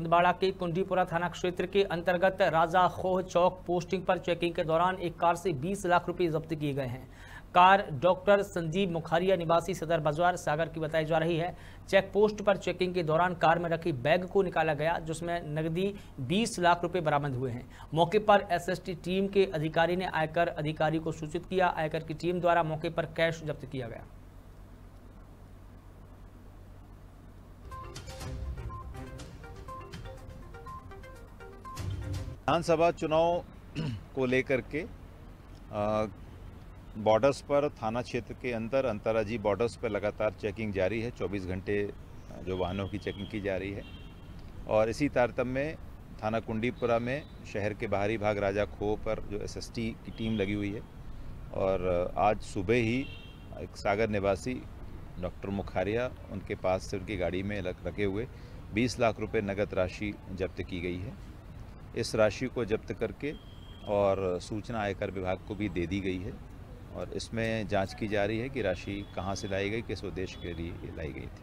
छिंदवाड़ा के कुंडीपुरा थाना क्षेत्र के अंतर्गत राजा खोह चौक पोस्टिंग पर चेकिंग के दौरान एक कार से 20 लाख रुपए जब्त किए गए हैं कार डॉक्टर संजीव मुखारिया निवासी सदर बाजार सागर की बताई जा रही है चेक पोस्ट पर चेकिंग के दौरान कार में रखी बैग को निकाला गया जिसमें नकदी 20 लाख रुपए बरामद हुए हैं मौके पर एसएसटी टीम के अधिकारी ने आयकर अधिकारी को सूचित किया आयकर की टीम द्वारा मौके पर कैश जब्त किया गया विधानसभा चुनाव को लेकर के बॉर्डर्स पर थाना क्षेत्र के अंदर अंतर्राज्यीय बॉर्डर्स पर लगातार चेकिंग जारी है 24 घंटे जो वाहनों की चेकिंग की जा रही है और इसी तारतम्य में थाना कुंडीपुरा में शहर के बाहरी भाग राजा खो पर जो एसएसटी की टीम लगी हुई है और आज सुबह ही एक सागर निवासी डॉक्टर मुखारिया उनके पास से उनकी गाड़ी में रखे हुए 20 लाख रुपए नकद राशि जब्त की गई है इस राशि को जब्त करके और सूचना आयकर विभाग को भी दे दी गई है और इसमें जांच की जा रही है कि राशि कहां से लाई गई किस उद्देश्य के लिए लाई गई थी